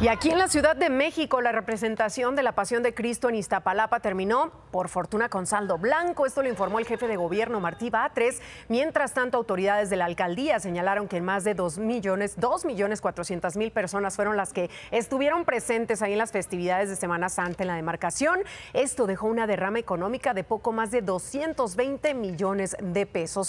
Y aquí en la Ciudad de México, la representación de la Pasión de Cristo en Iztapalapa terminó, por fortuna, con saldo blanco. Esto lo informó el jefe de gobierno, Martí Batres. Mientras tanto, autoridades de la alcaldía señalaron que más de 2 millones, 2 millones mil personas fueron las que estuvieron presentes ahí en las festividades de Semana Santa en la demarcación. Esto dejó una derrama económica de poco más de 220 millones de pesos.